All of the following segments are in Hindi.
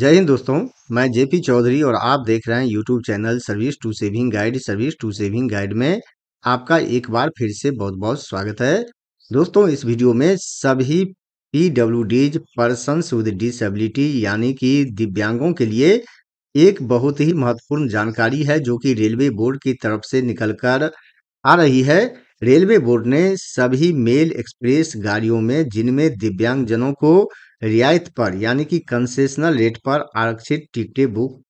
जय हिंद दोस्तों मैं जेपी चौधरी और आप देख रहे हैं YouTube channel service to saving guide service to saving guide में आपका एक बार फिर से बहुत बहुत स्वागत है दोस्तों इस वीडियो में सभी P W Ds persons with disability यानी कि दिव्यांगों के लिए एक बहुत ही महत्वपूर्ण जानकारी है जो कि रेलवे बोर्ड की तरफ से निकल कर आ रही है रेलवे बोर्ड ने सभी मेल एक्सप्रेस गाड़ियों में जिनमें दिव्यांगजनों को रियायत पर यानी कि कंसेशनल रेट पर आरक्षित टिकटें बुक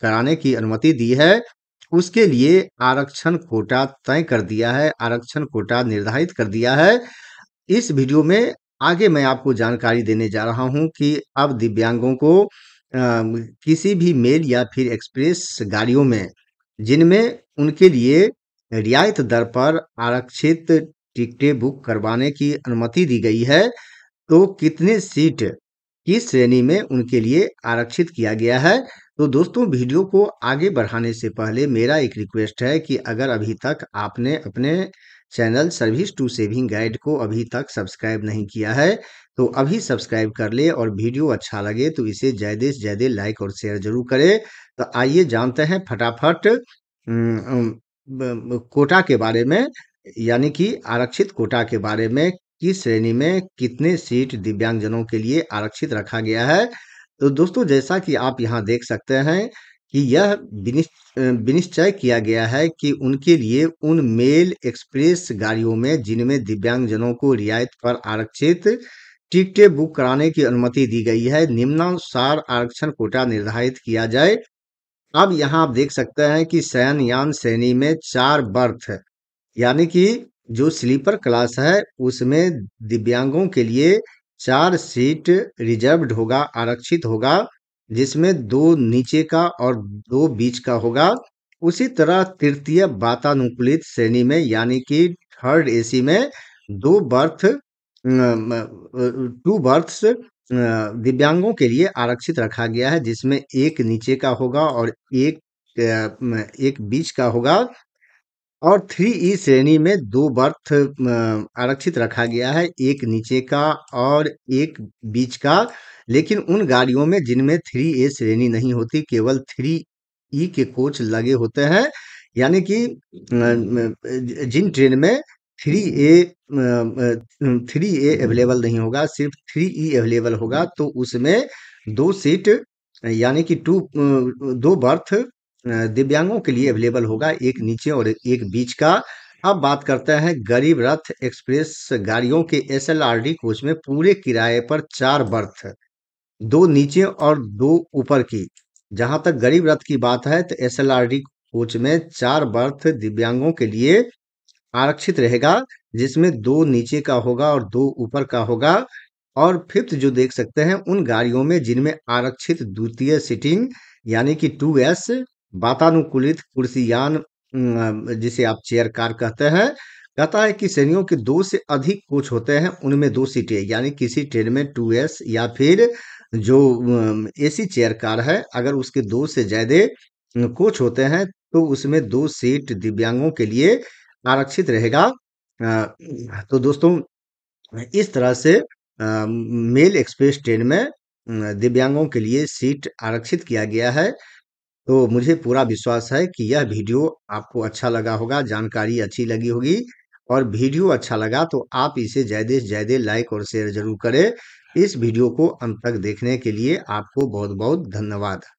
कराने की अनुमति दी है उसके लिए आरक्षण कोटा तय कर दिया है आरक्षण कोटा निर्धारित कर दिया है इस वीडियो में आगे मैं आपको जानकारी देने जा रहा हूं कि अब दिव्यांगों को आ, किसी भी मेल या फिर एक्सप्रेस गाड़ियों में जिनमें उनके लिए रियायत दर पर आरक्षित टिकटें बुक करवाने की अनुमति दी गई है तो कितने सीट किस श्रेणी में उनके लिए आरक्षित किया गया है तो दोस्तों वीडियो को आगे बढ़ाने से पहले मेरा एक रिक्वेस्ट है कि अगर अभी तक आपने अपने channel service to saving guide को अभी तक सब्सक्राइब नहीं किया है तो अभी सब्सक्राइब कर ले और वीडियो अच्छा लगे तो इसे ज़्यादा से ज़्यादा लाइक और शेयर जरूर करें तो आइए जानते हैं फटाफट कोटा के बारे में यानी कि आरक्षित कोटा के बारे में किस श्रेणी में कितने सीट दिव्यांगजनों के लिए आरक्षित रखा गया है तो दोस्तों जैसा कि आप यहाँ देख सकते हैं कि यह विनिश्चय किया गया है कि उनके लिए उन मेल एक्सप्रेस गाड़ियों में जिनमें दिव्यांगजनों को रियायत पर आरक्षित टिकटें बुक कराने की अनुमति दी गई है निम्नानुसार आरक्षण कोटा निर्धारित किया जाए अब यहाँ आप देख सकते हैं कि शयनयान श्रेणी में चार बर्थ यानी कि जो स्लीपर क्लास है उसमें दिव्यांगों के लिए चार सीट रिजर्व्ड होगा आरक्षित होगा जिसमें दो नीचे का और दो बीच का होगा उसी तरह तृतीय वातानुकूलित श्रेणी में यानी कि थर्ड एसी में दो बर्थ टू बर्थ्स दिव्यांगों के लिए आरक्षित रखा गया है जिसमें एक नीचे का होगा और एक एक बीच का होगा और थ्री ई श्रेणी में दो बर्थ आरक्षित रखा गया है एक नीचे का और एक बीच का लेकिन उन गाड़ियों में जिनमें थ्री ए श्रेणी नहीं होती केवल थ्री ई के कोच लगे होते हैं यानी कि जिन ट्रेन में three A three A available नहीं होगा सिर्फ थ्री ई अवेलेबल होगा तो उसमें दो सीट यानी कि टू दो बर्थ दिव्यांगों के लिए अवेलेबल होगा एक नीचे और एक बीच का अब बात करते हैं गरीब रथ एक्सप्रेस गाड़ियों के डी कोच में पूरे किराए पर चार बर्थ दो नीचे और दो ऊपर की जहां तक गरीब रथ की बात है तो डी कोच में चार बर्थ दिव्यांगों के लिए आरक्षित रहेगा जिसमें दो नीचे का होगा और दो ऊपर का होगा और फिफ्थ जो देख सकते हैं उन गाड़ियों में जिनमें आरक्षित द्वितीय सीटिंग यानी कि टू एस वातानुकूलित कुर्सीयान जिसे आप चेयर कार कहते हैं कहता है कि श्रेणियों के दो से अधिक कोच होते हैं उनमें दो सीटें यानी किसी ट्रेन में टू एस या फिर जो एसी चेयर कार है अगर उसके दो से ज्यादा कोच होते हैं तो उसमें दो सीट दिव्यांगों के लिए आरक्षित रहेगा तो दोस्तों इस तरह से मेल एक्सप्रेस ट्रेन में दिव्यांगों के लिए सीट आरक्षित किया गया है तो मुझे पूरा विश्वास है कि यह वीडियो आपको अच्छा लगा होगा जानकारी अच्छी लगी होगी और वीडियो अच्छा लगा तो आप इसे ज्यादा से ज्यादा लाइक और शेयर जरूर करें इस वीडियो को अंत तक देखने के लिए आपको बहुत बहुत धन्यवाद